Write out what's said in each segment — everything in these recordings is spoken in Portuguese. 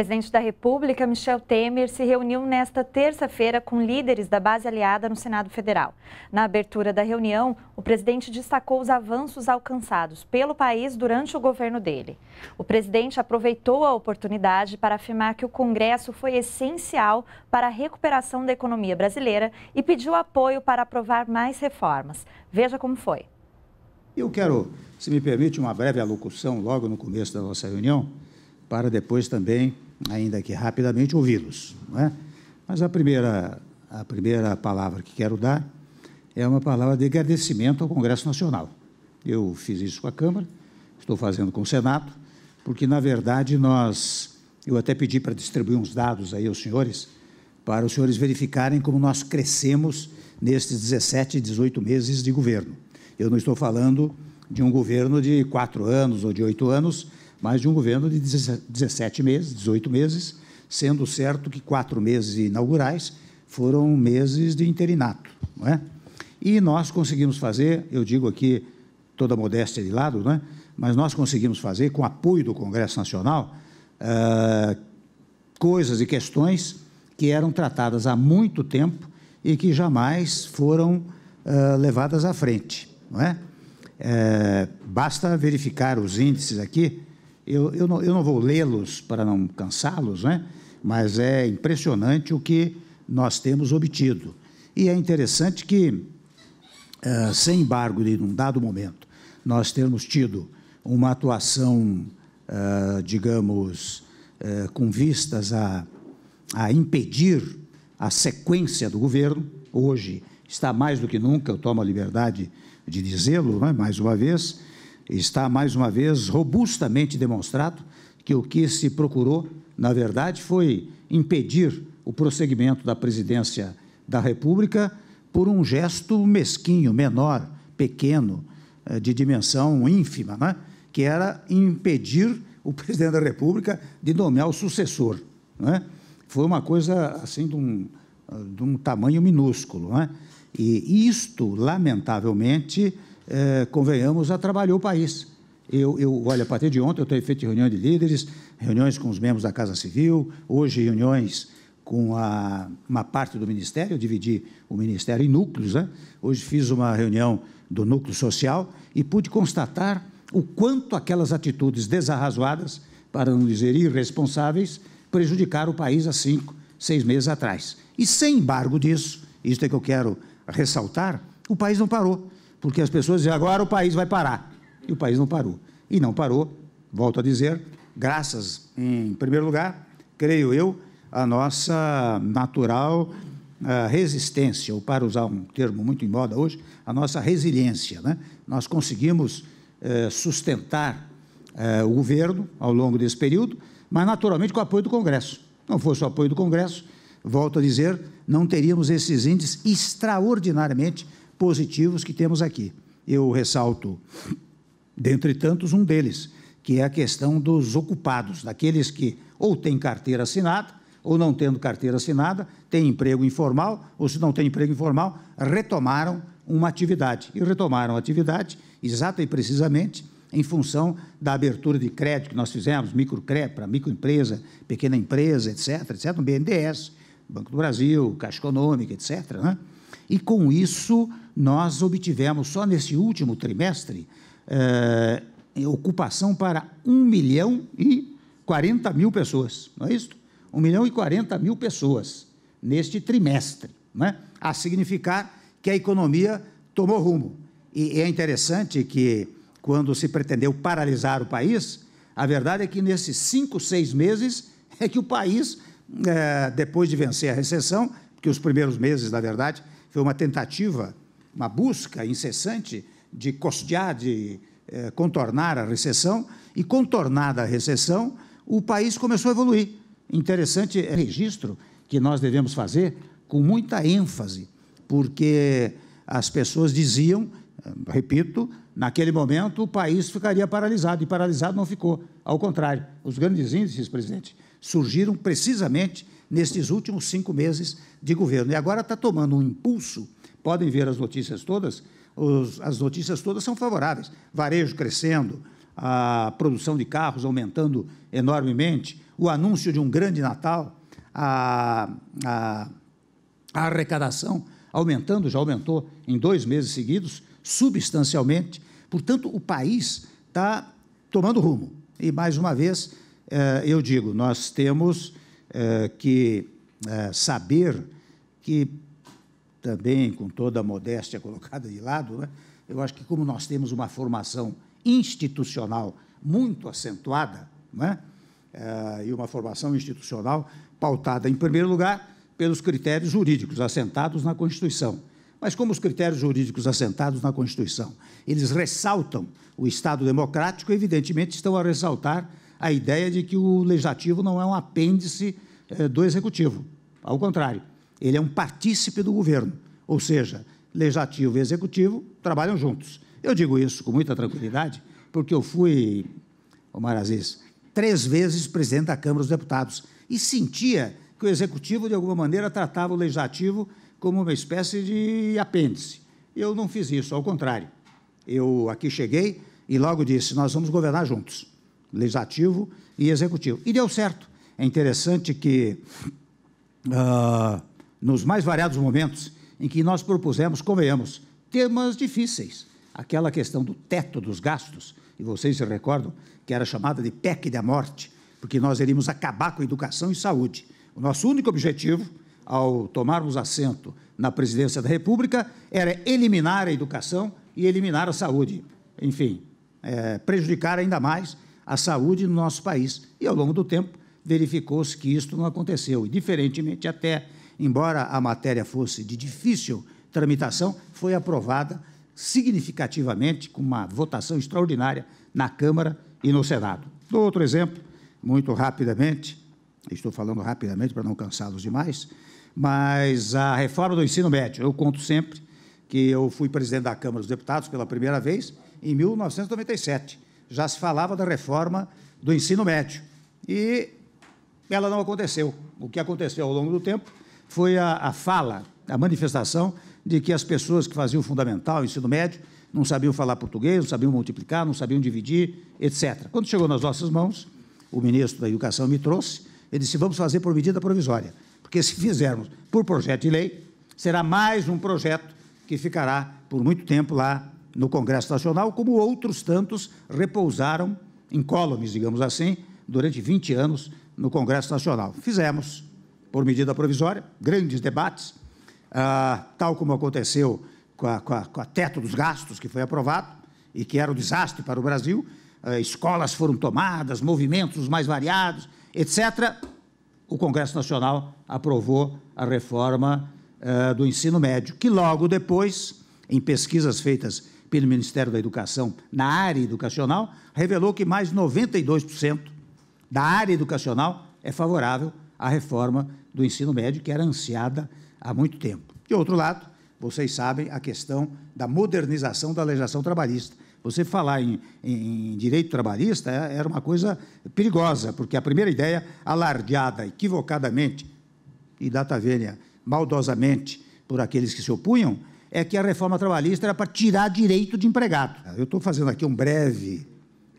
presidente da República, Michel Temer, se reuniu nesta terça-feira com líderes da base aliada no Senado Federal. Na abertura da reunião, o presidente destacou os avanços alcançados pelo país durante o governo dele. O presidente aproveitou a oportunidade para afirmar que o Congresso foi essencial para a recuperação da economia brasileira e pediu apoio para aprovar mais reformas. Veja como foi. Eu quero, se me permite, uma breve alocução logo no começo da nossa reunião para depois também ainda que rapidamente, ouvi-los. É? Mas a primeira, a primeira palavra que quero dar é uma palavra de agradecimento ao Congresso Nacional. Eu fiz isso com a Câmara, estou fazendo com o Senado, porque, na verdade, nós. Eu até pedi para distribuir uns dados aí aos senhores, para os senhores verificarem como nós crescemos nestes 17, 18 meses de governo. Eu não estou falando de um governo de quatro anos ou de oito anos, mas de um governo de 17 meses, 18 meses, sendo certo que quatro meses inaugurais foram meses de interinato. Não é? E nós conseguimos fazer, eu digo aqui toda a modéstia de lado, é? mas nós conseguimos fazer, com apoio do Congresso Nacional, uh, coisas e questões que eram tratadas há muito tempo e que jamais foram uh, levadas à frente. Não é? Uh, basta verificar os índices aqui eu, eu, não, eu não vou lê-los para não cansá-los, né? mas é impressionante o que nós temos obtido. E é interessante que, eh, sem embargo, em um dado momento, nós temos tido uma atuação, eh, digamos, eh, com vistas a, a impedir a sequência do governo, hoje está mais do que nunca, eu tomo a liberdade de dizê-lo né, mais uma vez, está mais uma vez robustamente demonstrado que o que se procurou, na verdade, foi impedir o prosseguimento da presidência da República por um gesto mesquinho, menor, pequeno, eh, de dimensão ínfima, né? que era impedir o presidente da República de nomear o sucessor. Né? Foi uma coisa assim de um, eh, de um tamanho minúsculo. Né? E isto, lamentavelmente, é, convenhamos, a trabalhou o país. Eu, eu, olha, a partir de ontem eu tenho feito reunião de líderes, reuniões com os membros da Casa Civil, hoje reuniões com a, uma parte do Ministério, eu dividi o Ministério em núcleos, né? hoje fiz uma reunião do núcleo social e pude constatar o quanto aquelas atitudes desarrazoadas, para não dizer irresponsáveis, prejudicaram o país há cinco, seis meses atrás. E, sem embargo disso, isso é que eu quero ressaltar, o país não parou. Porque as pessoas dizem, agora o país vai parar. E o país não parou. E não parou, volto a dizer, graças, em primeiro lugar, creio eu, à nossa natural ah, resistência, ou para usar um termo muito em moda hoje, a nossa resiliência. Né? Nós conseguimos eh, sustentar eh, o governo ao longo desse período, mas naturalmente com o apoio do Congresso. Não fosse o apoio do Congresso, volto a dizer, não teríamos esses índices extraordinariamente positivos que temos aqui. Eu ressalto, dentre tantos, um deles, que é a questão dos ocupados, daqueles que ou têm carteira assinada, ou não tendo carteira assinada, têm emprego informal, ou se não têm emprego informal, retomaram uma atividade. E retomaram a atividade exata e precisamente em função da abertura de crédito que nós fizemos, microcrédito para microempresa, pequena empresa, etc., etc., no BNDES, Banco do Brasil, Caixa Econômica, etc., né? e com isso nós obtivemos, só nesse último trimestre, eh, ocupação para 1 milhão e 40 mil pessoas, não é isso? 1 milhão e 40 mil pessoas neste trimestre, não é? a significar que a economia tomou rumo. E é interessante que, quando se pretendeu paralisar o país, a verdade é que nesses cinco, seis meses é que o país, eh, depois de vencer a recessão, que os primeiros meses, na verdade, foi uma tentativa, uma busca incessante de costear, de eh, contornar a recessão, e contornada a recessão, o país começou a evoluir. Interessante é registro que nós devemos fazer com muita ênfase, porque as pessoas diziam, repito, naquele momento o país ficaria paralisado, e paralisado não ficou. Ao contrário, os grandes índices, presidente, surgiram precisamente nestes últimos cinco meses de governo. E agora está tomando um impulso. Podem ver as notícias todas. Os, as notícias todas são favoráveis. Varejo crescendo, a produção de carros aumentando enormemente, o anúncio de um grande Natal, a, a, a arrecadação aumentando, já aumentou em dois meses seguidos, substancialmente. Portanto, o país está tomando rumo. E, mais uma vez, eh, eu digo, nós temos eh, que eh, saber que, também com toda a modéstia colocada de lado, né, eu acho que, como nós temos uma formação institucional muito acentuada, né, e uma formação institucional pautada, em primeiro lugar, pelos critérios jurídicos assentados na Constituição mas como os critérios jurídicos assentados na Constituição. Eles ressaltam o Estado democrático, evidentemente estão a ressaltar a ideia de que o legislativo não é um apêndice eh, do executivo. Ao contrário, ele é um partícipe do governo, ou seja, legislativo e executivo trabalham juntos. Eu digo isso com muita tranquilidade, porque eu fui, Omar Aziz, três vezes presidente da Câmara dos Deputados e sentia que o executivo, de alguma maneira, tratava o legislativo como uma espécie de apêndice. Eu não fiz isso, ao contrário. Eu aqui cheguei e logo disse: nós vamos governar juntos, legislativo e executivo. E deu certo. É interessante que, uh, nos mais variados momentos em que nós propusemos, convenhamos, temas difíceis, aquela questão do teto dos gastos, e vocês se recordam que era chamada de PEC da morte, porque nós iríamos acabar com educação e saúde. O nosso único objetivo ao tomarmos assento na presidência da República, era eliminar a educação e eliminar a saúde. Enfim, é, prejudicar ainda mais a saúde no nosso país. E ao longo do tempo, verificou-se que isto não aconteceu. E, diferentemente, até embora a matéria fosse de difícil tramitação, foi aprovada significativamente, com uma votação extraordinária na Câmara e no Senado. Dou outro exemplo, muito rapidamente, estou falando rapidamente para não cansá-los demais, mas a reforma do ensino médio, eu conto sempre que eu fui presidente da Câmara dos Deputados pela primeira vez em 1997. Já se falava da reforma do ensino médio e ela não aconteceu. O que aconteceu ao longo do tempo foi a, a fala, a manifestação de que as pessoas que faziam o fundamental, o ensino médio, não sabiam falar português, não sabiam multiplicar, não sabiam dividir, etc. Quando chegou nas nossas mãos, o ministro da Educação me trouxe, ele disse: vamos fazer por medida provisória. Porque se fizermos por projeto de lei, será mais um projeto que ficará por muito tempo lá no Congresso Nacional, como outros tantos repousaram em columns, digamos assim, durante 20 anos no Congresso Nacional. Fizemos, por medida provisória, grandes debates, ah, tal como aconteceu com a, com, a, com a, teto dos gastos que foi aprovado e que era um desastre para o Brasil. Ah, escolas foram tomadas, movimentos mais variados, etc o Congresso Nacional aprovou a reforma uh, do ensino médio, que logo depois, em pesquisas feitas pelo Ministério da Educação na área educacional, revelou que mais 92% da área educacional é favorável à reforma do ensino médio, que era ansiada há muito tempo. De outro lado, vocês sabem a questão da modernização da legislação trabalhista, você falar em, em direito trabalhista é, era uma coisa perigosa, porque a primeira ideia, alardeada equivocadamente e data velha, maldosamente, por aqueles que se opunham, é que a reforma trabalhista era para tirar direito de empregado. Eu estou fazendo aqui um breve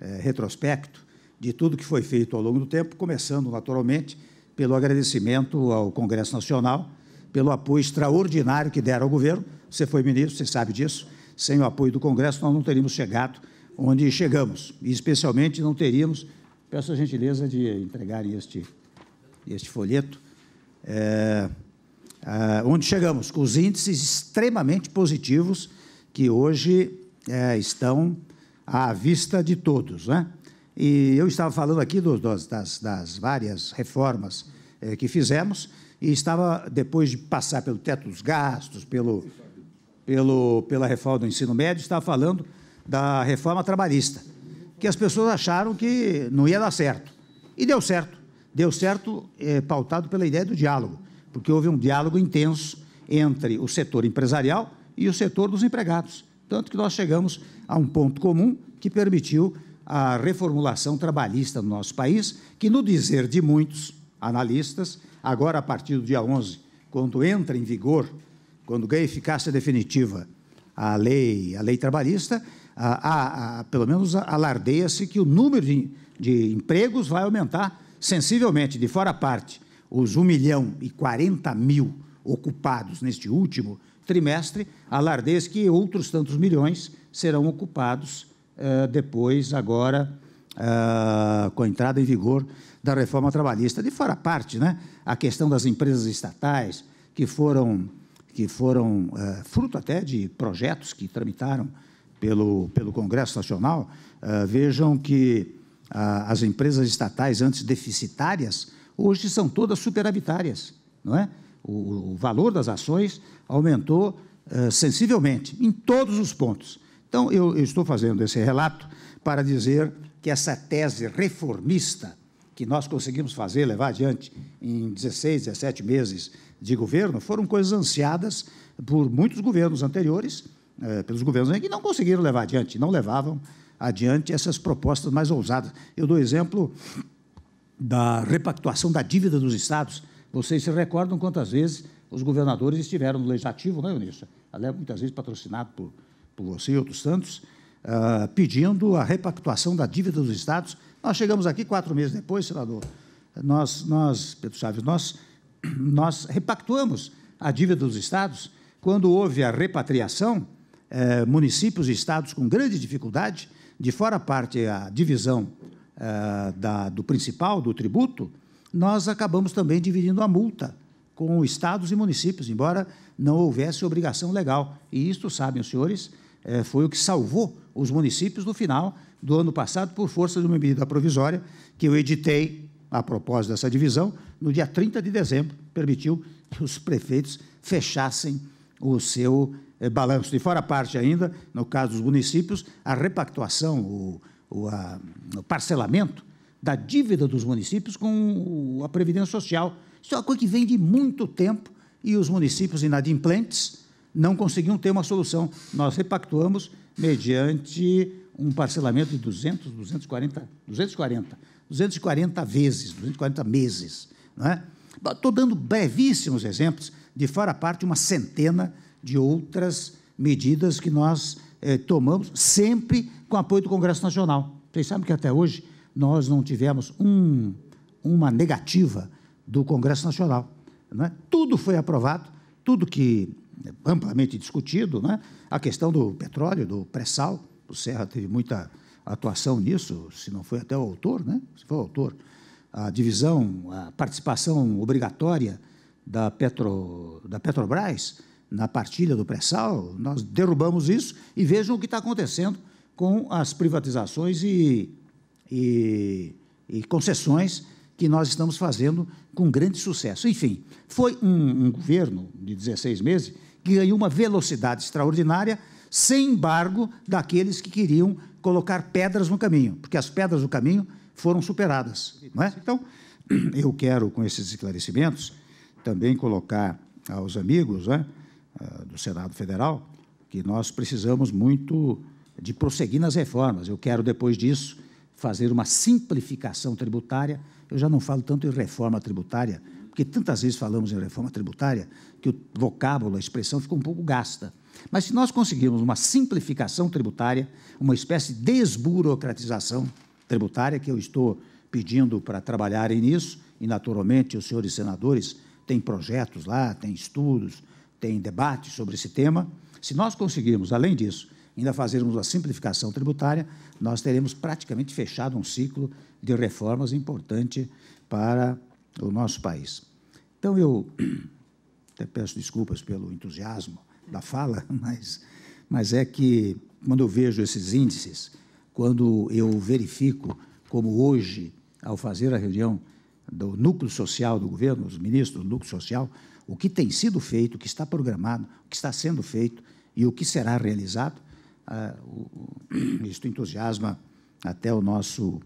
é, retrospecto de tudo que foi feito ao longo do tempo, começando naturalmente pelo agradecimento ao Congresso Nacional, pelo apoio extraordinário que deram ao governo. Você foi ministro, você sabe disso. Sem o apoio do Congresso, nós não teríamos chegado onde chegamos, e especialmente não teríamos, peço a gentileza de entregar este, este folheto, é, eh, a, ah, onde chegamos, com os índices extremamente positivos que hoje é, estão à vista de todos. Né? E eu estava falando aqui do, das, das, várias reformas é, que fizemos, e estava, depois de passar pelo teto dos gastos, pelo pelo, pela reforma do ensino médio, estava falando da reforma trabalhista, que as pessoas acharam que não ia dar certo. E deu certo. Deu certo é, pautado pela ideia do diálogo, porque houve um diálogo intenso entre o setor empresarial e o setor dos empregados. Tanto que nós chegamos a um ponto comum que permitiu a reformulação trabalhista no nosso país, que, no dizer de muitos analistas, agora a partir do dia 11, quando entra em vigor quando ganha eficácia definitiva a lei, a lei trabalhista, a, a, a, pelo menos alardeia-se que o número de, de empregos vai aumentar sensivelmente, de fora a parte, os 1 milhão e 40 mil ocupados neste último trimestre, alardeia-se que outros tantos milhões serão ocupados eh, depois, agora, Uh, com a entrada em vigor da reforma trabalhista. De fora a parte, né? a questão das empresas estatais que foram que foram é, fruto até de projetos que tramitaram pelo, pelo Congresso Nacional, é, vejam que a, as empresas estatais antes deficitárias hoje são todas superavitárias, não é? O, o valor das ações aumentou é, sensivelmente em todos os pontos. Então, eu, eu estou fazendo esse relato para dizer que essa tese reformista que nós conseguimos fazer, levar adiante em 16, 17 meses, de governo foram coisas ansiadas por muitos governos anteriores, eh, pelos governos que não conseguiram levar adiante, não levavam adiante essas propostas mais ousadas. Eu dou exemplo da repactuação da dívida dos estados. Vocês se recordam quantas vezes os governadores estiveram no legislativo, não é, Eunice? Aliás, muitas vezes patrocinado por, por você e outros tantos, uh, pedindo a repactuação da dívida dos estados. Nós chegamos aqui quatro meses depois, senador. Nós, nós Pedro Chaves, nós nós repactuamos a dívida dos estados. Quando houve a repatriação, eh, municípios e estados com grande dificuldade, de fora parte a divisão eh, da, do principal, do tributo, nós acabamos também dividindo a multa com estados e municípios, embora não houvesse obrigação legal. E isto, sabem os senhores, eh, foi o que salvou os municípios no final do ano passado, por força de uma medida provisória que eu editei a propósito dessa divisão, no dia 30 de dezembro, permitiu que os prefeitos fechassem o seu eh, balanço. De fora parte ainda, no caso dos municípios, a repactuação, o, o, a, o parcelamento da dívida dos municípios com a Previdência Social. Isso é uma coisa que vem de muito tempo e os municípios inadimplentes não conseguiam ter uma solução. Nós repactuamos mediante um parcelamento de 200, 240, 240 240 vezes, 240 meses. Estou é? dando brevíssimos exemplos, de fora a parte uma centena de outras medidas que nós eh, tomamos, sempre com apoio do Congresso Nacional. Vocês sabem que até hoje nós não tivemos um, uma negativa do Congresso Nacional. É? Tudo foi aprovado, tudo que é amplamente discutido, é? a questão do petróleo, do pré-sal, o Serra teve muita atuação nisso, se não foi até o autor, né? se foi o autor, a divisão, a participação obrigatória da, Petro, da Petrobras na partilha do pré-sal, nós derrubamos isso e vejam o que está acontecendo com as privatizações e, e, e, concessões que nós estamos fazendo com grande sucesso. Enfim, foi um, um governo de 16 meses que ganhou uma velocidade extraordinária sem embargo daqueles que queriam colocar pedras no caminho, porque as pedras do caminho foram superadas. Não é? Então, eu quero, com esses esclarecimentos, também colocar aos amigos né, ah, do Senado Federal que nós precisamos muito de prosseguir nas reformas. Eu quero, depois disso, fazer uma simplificação tributária. Eu já não falo tanto em reforma tributária, porque tantas vezes falamos em reforma tributária que o vocábulo, a expressão, fica um pouco gasta. Mas se nós conseguirmos uma simplificação tributária, uma espécie de desburocratização tributária, que eu estou pedindo para trabalharem nisso, e naturalmente os senhores senadores têm projetos lá, têm estudos, têm debates sobre esse tema. Se nós conseguirmos, além disso, ainda fazermos uma simplificação tributária, nós teremos praticamente fechado um ciclo de reformas importante para o nosso país. Então, eu até peço desculpas pelo entusiasmo da fala, mas, mas é que quando eu vejo esses índices, quando eu verifico como hoje, ao fazer a reunião do núcleo social do governo, os ministros do núcleo social, o que tem sido feito, o que está programado, o que está sendo feito e o que será realizado, uh, isto entusiasma até o nosso,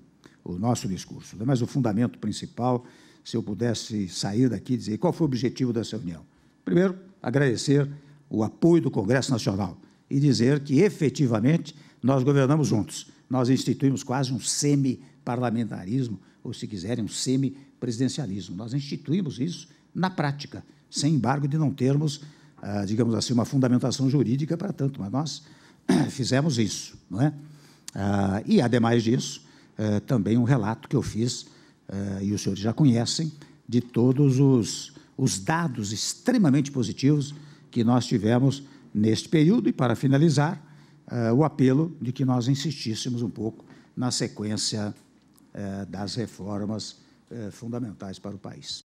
o nosso discurso. Né? Mas o fundamento principal, se eu pudesse sair daqui e dizer qual foi o objetivo dessa reunião? Primeiro, agradecer o apoio do Congresso Nacional e dizer que, efetivamente, nós governamos juntos. Nós instituímos quase um semi-parlamentarismo, ou, se quiserem, um semi-presidencialismo. Nós instituímos isso na prática, sem embargo de não termos, ah, digamos assim, uma fundamentação jurídica para tanto, mas nós fizemos isso. Não é? Ah, e, ademais disso, eh, também um relato que eu fiz, eh, e os senhores já conhecem, de todos os, os dados extremamente positivos que nós tivemos neste período. E, para finalizar, uh, o apelo de que nós insistíssemos um pouco na sequência uh, das reformas eh, fundamentais para o país.